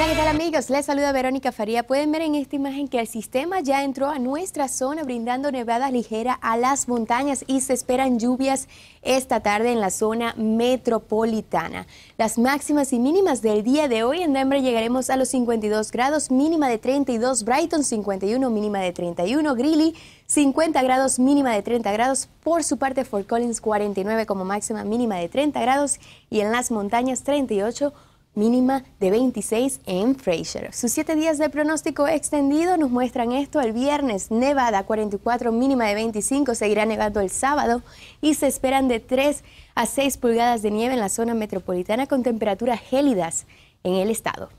Hola, ¿qué tal amigos? Les saluda Verónica Faría. Pueden ver en esta imagen que el sistema ya entró a nuestra zona brindando nevada ligera a las montañas y se esperan lluvias esta tarde en la zona metropolitana. Las máximas y mínimas del día de hoy en Denver llegaremos a los 52 grados, mínima de 32, Brighton 51, mínima de 31, Grilly 50 grados, mínima de 30 grados. Por su parte, Fort Collins 49 como máxima mínima de 30 grados y en las montañas 38 mínima de 26 en Fraser. Sus siete días de pronóstico extendido nos muestran esto el viernes. Nevada 44, mínima de 25, seguirá nevando el sábado y se esperan de 3 a 6 pulgadas de nieve en la zona metropolitana con temperaturas gélidas en el estado.